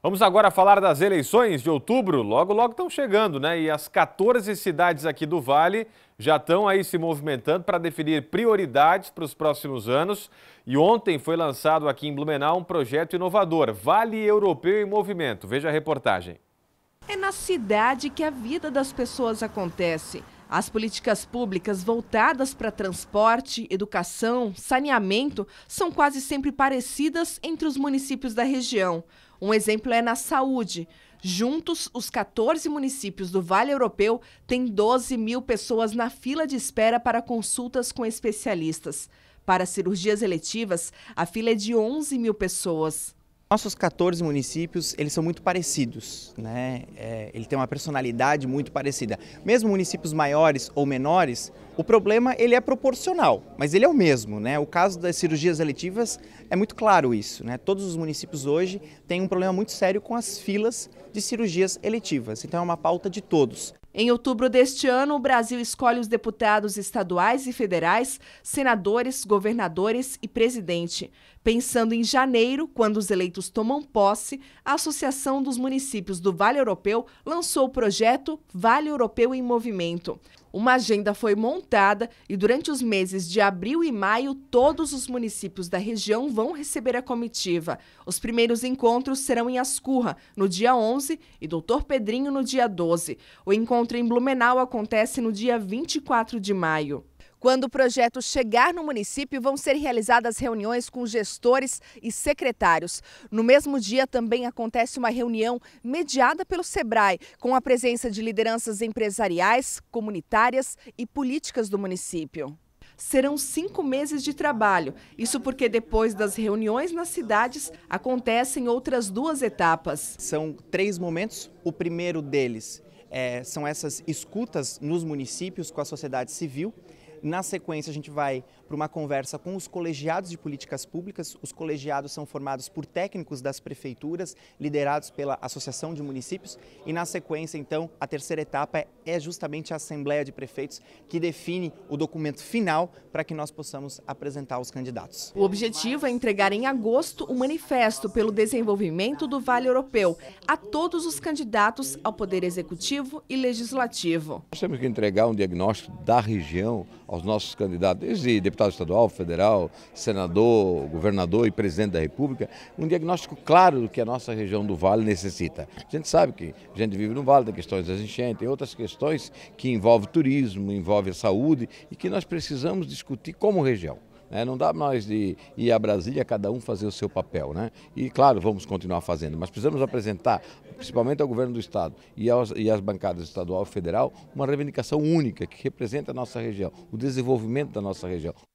Vamos agora falar das eleições de outubro. Logo, logo estão chegando, né? E as 14 cidades aqui do Vale já estão aí se movimentando para definir prioridades para os próximos anos. E ontem foi lançado aqui em Blumenau um projeto inovador, Vale Europeu em Movimento. Veja a reportagem. É na cidade que a vida das pessoas acontece. As políticas públicas voltadas para transporte, educação, saneamento são quase sempre parecidas entre os municípios da região. Um exemplo é na saúde. Juntos, os 14 municípios do Vale Europeu têm 12 mil pessoas na fila de espera para consultas com especialistas. Para cirurgias eletivas, a fila é de 11 mil pessoas. Nossos 14 municípios, eles são muito parecidos, né? É, ele tem uma personalidade muito parecida. Mesmo municípios maiores ou menores, o problema ele é proporcional, mas ele é o mesmo, né? O caso das cirurgias eletivas é muito claro isso, né? Todos os municípios hoje têm um problema muito sério com as filas de cirurgias eletivas. Então é uma pauta de todos. Em outubro deste ano, o Brasil escolhe os deputados estaduais e federais, senadores, governadores e presidente. Pensando em janeiro, quando os eleitos tomam posse, a Associação dos Municípios do Vale Europeu lançou o projeto Vale Europeu em Movimento. Uma agenda foi montada e durante os meses de abril e maio, todos os municípios da região vão receber a comitiva. Os primeiros encontros serão em Ascurra, no dia 11, e Doutor Pedrinho, no dia 12. O encontro em Blumenau acontece no dia 24 de maio. Quando o projeto chegar no município, vão ser realizadas reuniões com gestores e secretários. No mesmo dia também acontece uma reunião mediada pelo SEBRAE, com a presença de lideranças empresariais, comunitárias e políticas do município serão cinco meses de trabalho. Isso porque depois das reuniões nas cidades, acontecem outras duas etapas. São três momentos. O primeiro deles é, são essas escutas nos municípios com a sociedade civil. Na sequência, a gente vai para uma conversa com os colegiados de políticas públicas. Os colegiados são formados por técnicos das prefeituras, liderados pela Associação de Municípios. E na sequência, então, a terceira etapa é, é justamente a Assembleia de Prefeitos, que define o documento final para que nós possamos apresentar os candidatos. O objetivo é entregar em agosto o manifesto pelo desenvolvimento do Vale Europeu a todos os candidatos ao Poder Executivo e Legislativo. Nós temos que entregar um diagnóstico da região aos nossos candidatos, desde deputado estadual, federal, senador, governador e presidente da República, um diagnóstico claro do que a nossa região do Vale necessita. A gente sabe que a gente vive no Vale, tem questões das enchentes, tem outras questões que envolvem turismo, envolvem a saúde e que nós precisamos discutir como região. Né? não dá mais de ir a Brasília, cada um fazer o seu papel. Né? E, claro, vamos continuar fazendo, mas precisamos apresentar, principalmente ao governo do Estado e, aos, e às bancadas estadual e federal, uma reivindicação única que representa a nossa região, o desenvolvimento da nossa região.